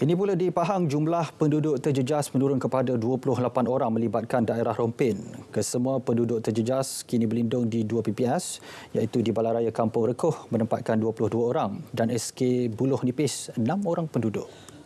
Ini pula di Pahang, jumlah penduduk terjejas menurun kepada 28 orang melibatkan daerah Rompin. Kesemua penduduk terjejas kini berlindung di dua PPS iaitu di Balaraya Kampung Rekoh menempatkan 22 orang dan SK Buloh Nipis 6 orang penduduk.